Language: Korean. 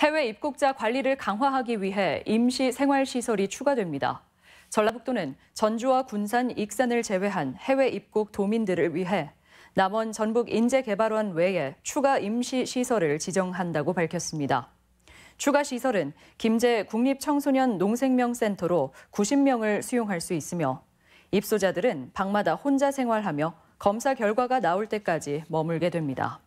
해외 입국자 관리를 강화하기 위해 임시 생활시설이 추가됩니다. 전라북도는 전주와 군산, 익산을 제외한 해외 입국 도민들을 위해 남원 전북인재개발원 외에 추가 임시 시설을 지정한다고 밝혔습니다. 추가 시설은 김제 국립청소년 농생명센터로 90명을 수용할 수 있으며 입소자들은 방마다 혼자 생활하며 검사 결과가 나올 때까지 머물게 됩니다.